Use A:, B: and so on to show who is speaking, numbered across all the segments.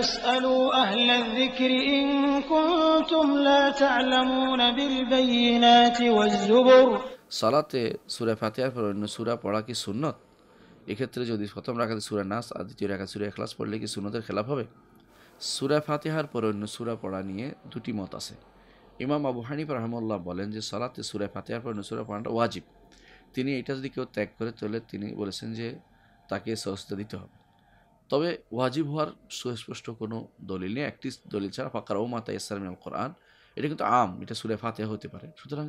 A: সালাতে সুরা ফাতিহার পর অন্য সুরা পড়া কি সুনত এক্ষেত্রে যদি প্রথম রাখাতে সুরা নাস আর দ্বিতীয় রাখা সুরা এখলাস পড়লে কি সুনতের খেলাফ হবে সুরা ফাতিহার পর অন্য সুরা পড়া নিয়ে দুটি মত আছে ইমাম আবু হানিফ রহমল্লাহ বলেন যে সালাতে সুরা ফাতিহার পর অন্য সুরা পড়াটা ওয়াজিব তিনি এটা যদি কেউ ত্যাগ করে তোলে তিনি বলেছেন যে তাকে সস্তা দিতে হবে তবে ওয়াজিব হওয়ার সুস্পষ্ট কোনো দলিল নেই একটি দলিল ছাড়া ফাঁকার ও মাতা ইসলামিন কোরআন এটা কিন্তু আম এটা সুরে ফাতে হতে পারে সুতরাং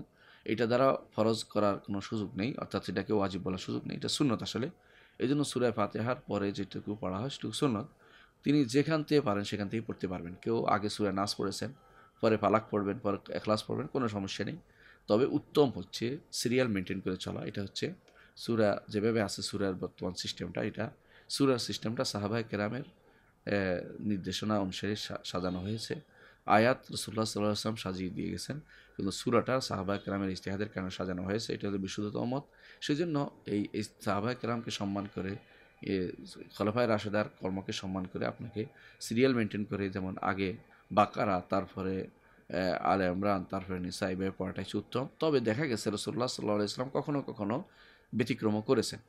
A: এটা দ্বারা ফরজ করার কোনো সুযোগ নেই অর্থাৎ এটাকে ওয়াজিব বলার সুযোগ নেই এটা শূন্যত আসলে এই জন্য সুরায় ফাতেহার পরে যেটুকু পড়া হয় সেটুকু সুন্নত তিনি যেখান থেকে পারেন সেখান থেকে পড়তে পারবেন কেউ আগে সুরায় নাচ পড়েছেন পরে পালাক পড়বেন পরে এখলাস পড়বেন কোনো সমস্যা নেই তবে উত্তম হচ্ছে সিরিয়াল মেনটেন করে চলা এটা হচ্ছে সুরা যেভাবে আছে সুরার বর্তমান সিস্টেমটা এটা সুরার সিস্টেমটা সাহাবায় কেরামের নির্দেশনা অনুসারে সাজানো হয়েছে আয়াত রসুল্লাহ সাল্লাহ আসলাম সাজিয়ে দিয়ে গেছেন কিন্তু সুরাটা সাহাবাহ কেরামের ইস্তেহাদের কেন সাজানো হয়েছে এটা হলো বিশুদ্ধতম মত সেজন্য এই সাহাবাহ কেরামকে সম্মান করে খলাফায় রাশেদার কর্মকে সম্মান করে আপনাকে সিরিয়াল মেনটেন করে যেমন আগে বাকারা তারপরে আলে ইমরান তারপরে নিসা এভাবে পড়াটাই উত্তম তবে দেখা গেছে রসুল্লাহ সাল্লাহ ইসলাম কখনো কখনো ব্যতিক্রমও করেছেন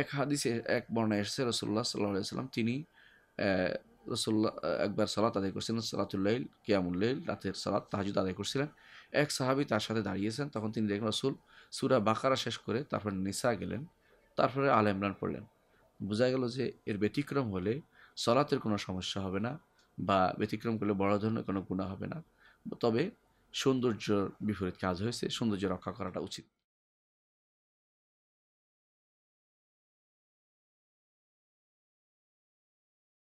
A: এক হাদিসে এক বর্ণায় এসেছে রসুল্লাহ সাল্লাহ সাল্লাম তিনি রসুল্লাহ একবার সালাত আদায় করছিলেন সালাতুল্লাইল কিয়ামুল্লাইল রাতের সালাত তাহাজুদ আদায় করছিলেন এক সাহাবি তার সাথে দাঁড়িয়েছেন তখন তিনি দেখলেন রসুল সুরা বাকারা শেষ করে তারপরে নিসা গেলেন তারপরে আল ইমরান পড়লেন বোঝা গেল যে এর ব্যতিক্রম হলে সলাতের কোনো সমস্যা হবে না বা ব্যতিক্রম করলে বড় ধরনের কোনো গুণা হবে না তবে সৌন্দর্যর বিপরীত কাজ হয়েছে সৌন্দর্য রক্ষা করাটা উচিত